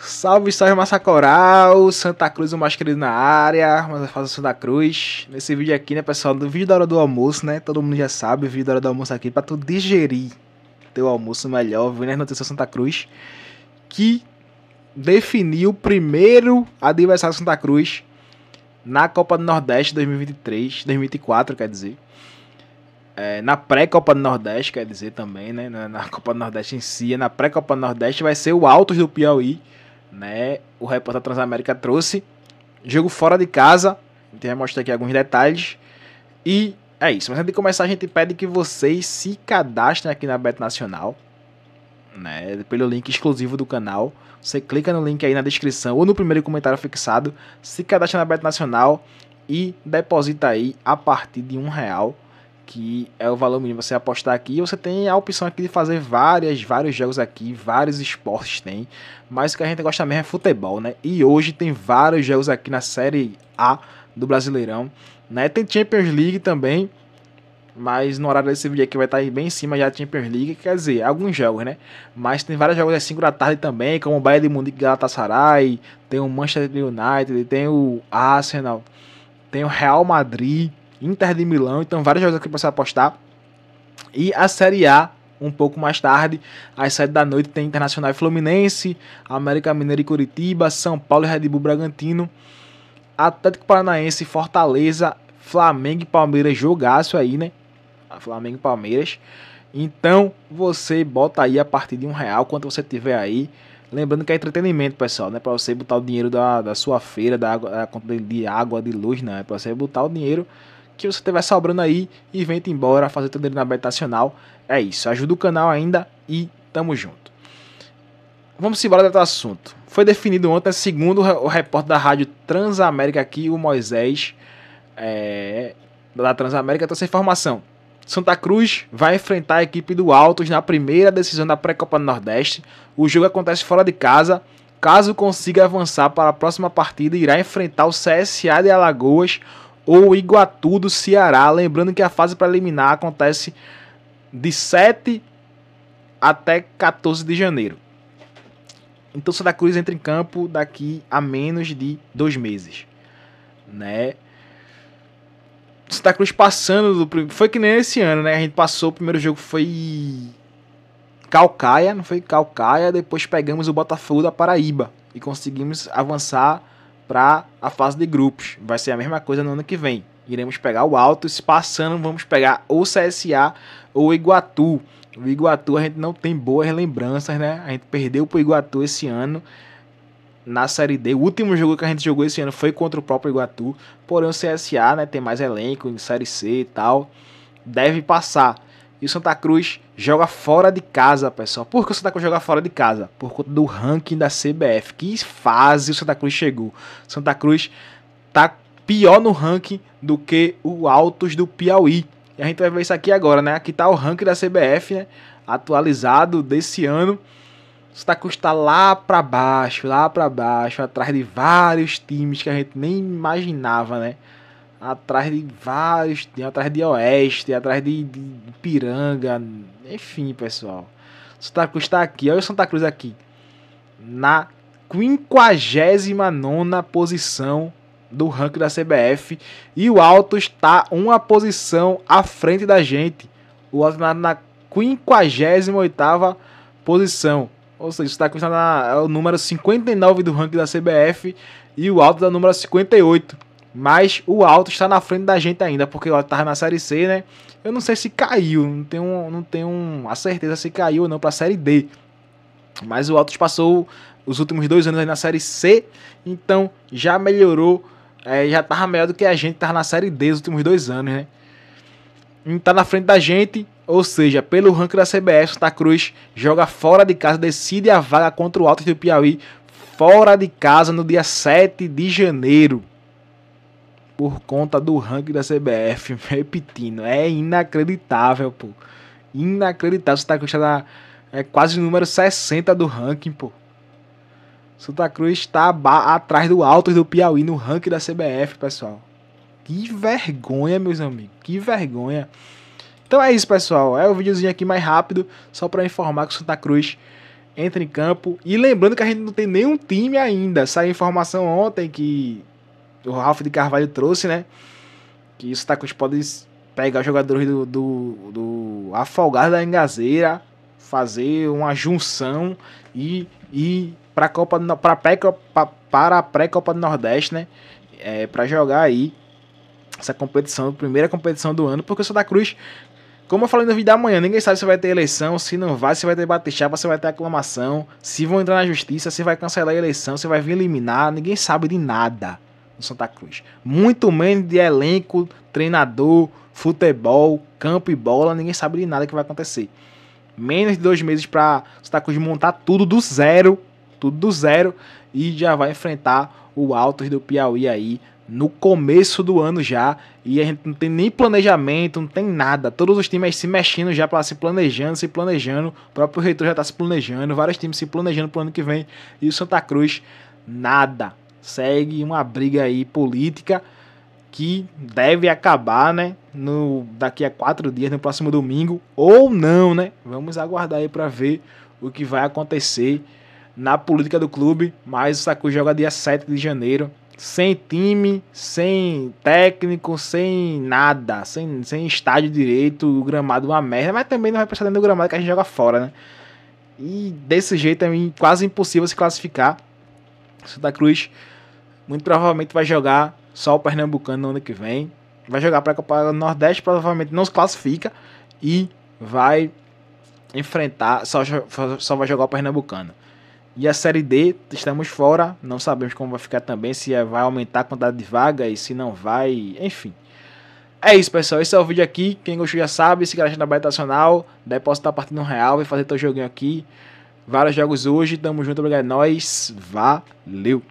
Salve, salve Massa Coral, Santa Cruz, o mais querido na área, mas faço Santa Cruz. Nesse vídeo aqui, né, pessoal, do vídeo da hora do almoço, né, todo mundo já sabe, o vídeo da hora do almoço aqui, pra tu digerir teu almoço melhor, viu, né, notícia Santa Cruz, que definiu o primeiro adversário Santa Cruz na Copa do Nordeste 2023, 2024, quer dizer. É, na pré-Copa do Nordeste, quer dizer também, né? na Copa do Nordeste em si, na pré-Copa do Nordeste vai ser o Altos do Piauí né? O repórter Transamérica trouxe. Jogo fora de casa. A gente vai mostrar aqui alguns detalhes. E é isso. Mas antes de começar, a gente pede que vocês se cadastrem aqui na Bet Nacional. Né, pelo link exclusivo do canal. Você clica no link aí na descrição ou no primeiro comentário fixado, se cadastra na Bet Nacional e deposita aí a partir de um real que é o valor mínimo você apostar aqui. Você tem a opção aqui de fazer várias, vários jogos aqui, vários esportes tem. Mas o que a gente gosta mesmo é futebol, né? E hoje tem vários jogos aqui na Série A do Brasileirão, né? Tem Champions League também, mas no horário desse vídeo aqui vai estar aí bem em cima já Champions League, quer dizer, alguns jogos, né? Mas tem vários jogos às 5 da tarde também, como o Bayern de Munique Galatasaray, tem o Manchester United, tem o Arsenal, tem o Real Madrid, Inter de Milão. Então, vários jogos aqui para você apostar. E a Série A um pouco mais tarde, às 7 da noite, tem Internacional e Fluminense, América Mineira e Curitiba, São Paulo e Red Bull Bragantino, Atlético Paranaense, Fortaleza, Flamengo e Palmeiras, jogaço aí, né? Flamengo e Palmeiras. Então você bota aí a partir de um real quanto você tiver aí. Lembrando que é entretenimento, pessoal, né? Para você botar o dinheiro da, da sua feira, da, da conta de água, de luz, não. É para você botar o dinheiro que você tiver sobrando aí e vente embora fazer teu dinheiro na Bet Nacional. É isso, ajuda o canal ainda e tamo junto. Vamos embora do assunto. Foi definido ontem, segundo o repórter da rádio Transamérica aqui, o Moisés, é, da Transamérica, trouxe informação. Santa Cruz vai enfrentar a equipe do Altos na primeira decisão da Pré-Copa do Nordeste. O jogo acontece fora de casa. Caso consiga avançar para a próxima partida, irá enfrentar o CSA de Alagoas, ou Iguatu do Ceará. Lembrando que a fase preliminar acontece de 7 até 14 de janeiro. Então Santa Cruz entra em campo daqui a menos de dois meses, né? Santa Cruz passando do foi que nem esse ano, né? A gente passou o primeiro jogo foi Calcaia, não foi Calcaia, depois pegamos o Botafogo da Paraíba e conseguimos avançar para a fase de grupos. Vai ser a mesma coisa no ano que vem. Iremos pegar o Alto se passando vamos pegar ou CSA ou Iguatu. O Iguatu a gente não tem boas lembranças, né? A gente perdeu pro Iguatu esse ano na Série D. O último jogo que a gente jogou esse ano foi contra o próprio Iguatu. Porém, o CSA né, tem mais elenco em Série C e tal. Deve passar. E o Santa Cruz joga fora de casa, pessoal. Por que o Santa Cruz joga fora de casa? Por conta do ranking da CBF. Que fase o Santa Cruz chegou. Santa Cruz tá pior no ranking do que o Altos do Piauí. E a gente vai ver isso aqui agora, né? Aqui tá o ranking da CBF, né? Atualizado desse ano. O Santa Cruz está lá para baixo, lá para baixo, atrás de vários times que a gente nem imaginava, né? atrás de vários, tem atrás de Oeste, atrás de, de Piranga, enfim, pessoal. Santa Cruz está aqui, olha o Santa Cruz aqui, na 59 posição do ranking da CBF e o Alto está uma posição à frente da gente. O Alto tá na, na 58 posição. Ou seja, o Santa Cruz está na, é o número 59 do ranking da CBF e o Alto é o número 58. Mas o Alto está na frente da gente ainda, porque o Alto estava na Série C, né? Eu não sei se caiu, não tenho, não tenho a certeza se caiu ou não para a Série D. Mas o Altos passou os últimos dois anos na Série C, então já melhorou, é, já estava melhor do que a gente estava na Série D nos últimos dois anos, né? Está então na frente da gente, ou seja, pelo ranking da CBS, Santa Cruz joga fora de casa, decide a vaga contra o Alto do Piauí fora de casa no dia 7 de janeiro por conta do ranking da CBF. Repetindo, é inacreditável, pô. Inacreditável. Santa Cruz está é quase número 60 do ranking, pô. Santa Cruz está atrás do alto do Piauí no ranking da CBF, pessoal. Que vergonha, meus amigos. Que vergonha. Então é isso, pessoal. É o um videozinho aqui mais rápido, só para informar que o Santa Cruz entra em campo. E lembrando que a gente não tem nenhum time ainda. Saiu informação ontem que o Ralf de Carvalho trouxe, né? Que tá os Tacos podem pegar os jogadores do, do, do Afogado da Engazeira, fazer uma junção e ir para a Copa para pré para a pré-Copa do Nordeste, né? É, para jogar aí essa competição, primeira competição do ano, porque o Santa Cruz, como eu falei no vídeo da manhã, ninguém sabe se vai ter eleição, se não vai, se vai ter chapa, se vai ter aclamação, se vão entrar na justiça, se vai cancelar a eleição, se vai vir eliminar, ninguém sabe de nada no Santa Cruz. Muito menos de elenco, treinador, futebol, campo e bola, ninguém sabe de nada que vai acontecer. Menos de dois meses para Santa Cruz montar tudo do zero, tudo do zero, e já vai enfrentar o Altos do Piauí aí no começo do ano já, e a gente não tem nem planejamento, não tem nada. Todos os times se mexendo já para se planejando, se planejando. O próprio reitor já está se planejando, vários times se planejando para o ano que vem, e o Santa Cruz nada segue uma briga aí política que deve acabar, né? No, daqui a quatro dias, no próximo domingo, ou não, né? Vamos aguardar aí para ver o que vai acontecer na política do clube. Mas o Sacu joga dia 7 de janeiro, sem time, sem técnico, sem nada, sem, sem estádio direito, o gramado uma merda, mas também não vai precisar dentro do gramado que a gente joga fora, né? E desse jeito é quase impossível se classificar Santa Cruz muito provavelmente vai jogar só o Pernambucano no ano que vem. Vai jogar para a Copa Nordeste, provavelmente não se classifica e vai enfrentar, só, só vai jogar o Pernambucano. E a Série D, estamos fora, não sabemos como vai ficar também, se é, vai aumentar a quantidade de vagas, se não vai, enfim. É isso, pessoal. Esse é o vídeo aqui. Quem gostou já sabe, se garante na Baita Nacional, deposita a partir de um real e fazer teu joguinho aqui. Vários jogos hoje. Tamo junto, obrigado. a é nós, Valeu.